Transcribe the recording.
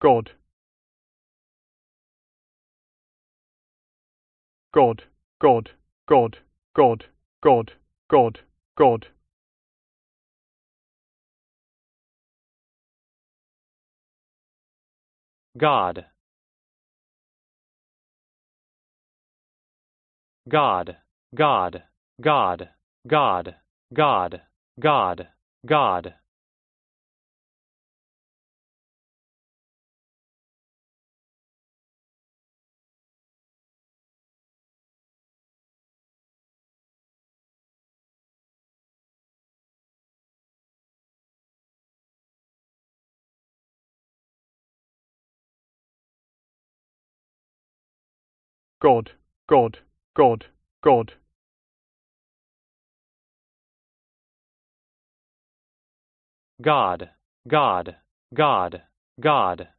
God God God God God God God God God God God God God God God God God, God, God, God. God, God, God, God.